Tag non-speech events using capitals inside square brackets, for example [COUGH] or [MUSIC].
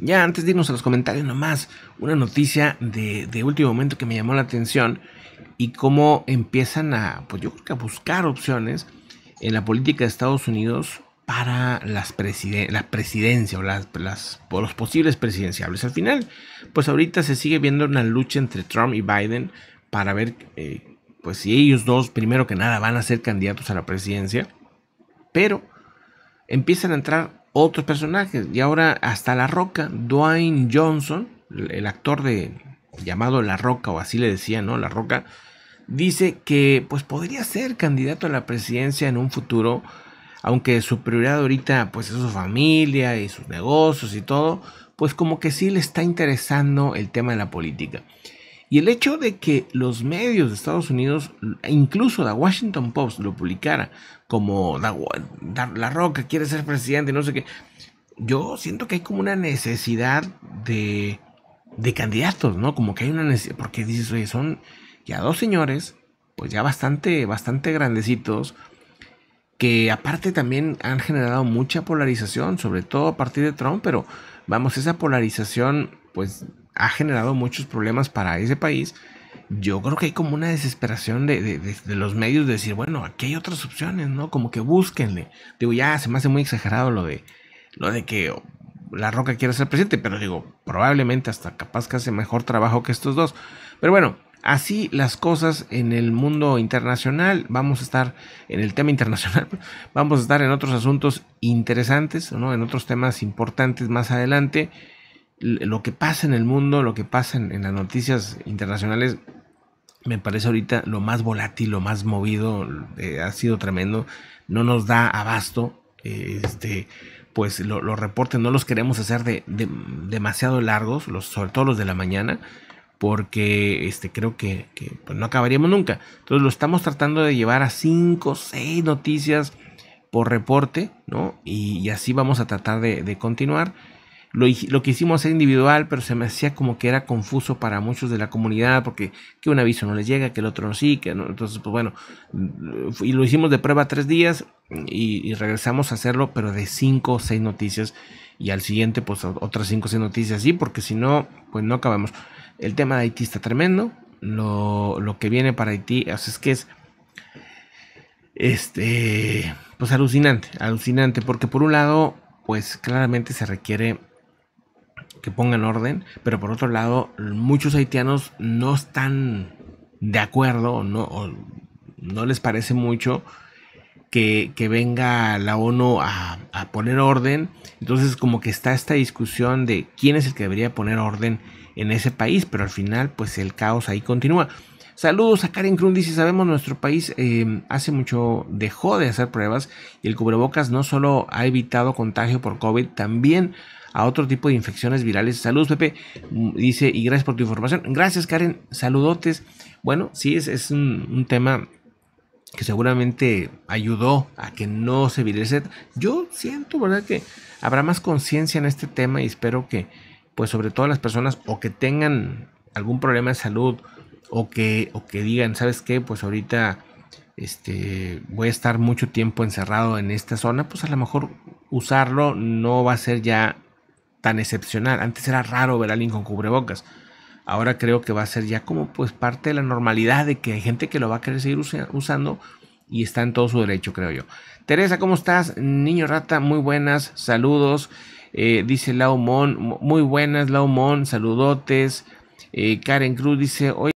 Ya antes de irnos a los comentarios nomás, una noticia de, último momento que me llamó la atención y cómo empiezan a, pues yo creo que a buscar opciones en la política de Estados Unidos para las la presidencia o las, los posibles presidenciables. Al final, pues ahorita se sigue viendo una lucha entre Trump y Biden para ver eh, pues si ellos dos primero que nada van a ser candidatos a la presidencia, pero empiezan a entrar otros personajes. Y ahora hasta La Roca, Dwayne Johnson, el actor de llamado La Roca, o así le decía, ¿no? La Roca, dice que pues podría ser candidato a la presidencia en un futuro, aunque su prioridad ahorita pues es su familia y sus negocios y todo, pues como que sí le está interesando el tema de la política. Y el hecho de que los medios de Estados Unidos, incluso la Washington Post, lo publicara como la, Roca quiere ser presidente, no sé qué, yo siento que hay como una necesidad de, de candidatos, ¿no? Como que hay una necesidad, porque dices, oye, son ya dos señores, pues ya bastante, bastante grandecitos, que aparte también han generado mucha polarización, sobre todo a partir de Trump, pero Vamos, esa polarización pues ha generado muchos problemas para ese país. Yo creo que hay como una desesperación de, los medios de decir, bueno, aquí hay otras opciones, ¿no? Como que búsquenle. Digo, ya se me hace muy exagerado lo de, lo de que la Roca quiera ser presidente, pero digo, probablemente hasta capaz que hace mejor trabajo que estos dos. Pero bueno, Así las cosas en el mundo internacional, vamos a estar en el tema internacional, [LAUGHS] vamos a estar en otros asuntos interesantes, ¿no? en otros temas importantes más adelante. Lo que pasa en el mundo, lo que pasa en, las noticias internacionales, me parece ahorita lo más volátil, lo más movido, eh, ha sido tremendo, no nos da abasto. este, pues los reportes no los queremos hacer de, demasiado largos, los, sobre todo los de la mañana porque este, creo que, que pues no acabaríamos nunca. Entonces lo estamos tratando de llevar a 5, 6 noticias por reporte, ¿no? Y, así vamos a tratar de, de continuar. Lo, lo, que hicimos es individual, pero se me hacía como que era confuso para muchos de la comunidad, porque que un aviso no les llega, que el otro no sí, que entonces, pues bueno, mm, y lo hicimos de prueba tres días y, regresamos a hacerlo, pero de cinco o seis noticias, y al siguiente, pues otras cinco o seis noticias, sí, porque si no, pues no acabamos. El tema de Haití está tremendo. Lo, que viene para Haití, es que es. Este. Pues alucinante, alucinante. Porque por un lado, pues claramente se requiere que pongan orden. Pero por otro lado, muchos haitianos no están de acuerdo no, no les parece mucho. Que, venga la ONU a, a, poner orden. Entonces como que está esta discusión de quién es el que debería poner orden en ese país, pero al final pues el caos ahí continúa. Saludos a Karen Krun, dice, sabemos nuestro país em, hace mucho dejó de hacer pruebas y el cubrebocas no solo ha evitado contagio por COVID, también a otro tipo de infecciones virales. Saludos Pepe, mm, dice, y gracias por tu información. Gracias Karen, saludotes. Bueno, sí, es, un, tema que seguramente ayudó a que no se viralice. Yo siento, ¿verdad? Que habrá más conciencia en este tema y espero que pues sobre todo las personas o que tengan algún problema de salud o que, o que digan, ¿sabes qué? Pues ahorita este, voy a estar mucho tiempo encerrado en esta zona, pues a lo mejor usarlo no va a ser ya tan excepcional. Antes era raro ver a alguien con cubrebocas. Ahora creo que va a ser ya como pues parte de la normalidad de que hay gente que lo va a querer seguir usando y está en todo su derecho, creo yo. Teresa, ¿cómo estás? Niño Rata, muy buenas, saludos. Eh, dice Laumon, muy buenas Laumon, saludotes. Eh, Karen Cruz dice, hoy.